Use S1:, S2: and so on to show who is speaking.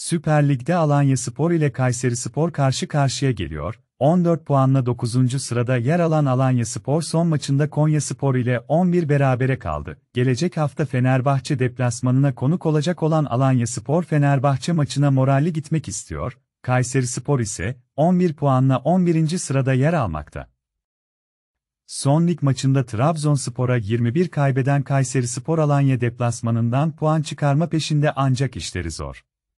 S1: Süper Lig'de Alanya Spor ile Kayseri Spor karşı karşıya geliyor. 14 puanla 9. sırada yer alan Alanya Spor son maçında Konya Spor ile 11 berabere kaldı. Gelecek hafta Fenerbahçe deplasmanına konuk olacak olan Alanya Spor Fenerbahçe maçına moralli gitmek istiyor. Kayseri Spor ise 11 puanla 11. sırada yer almakta. Son lig maçında Trabzonspor'a 21 kaybeden Kayseri Spor Alanya deplasmanından puan çıkarma peşinde ancak işleri zor.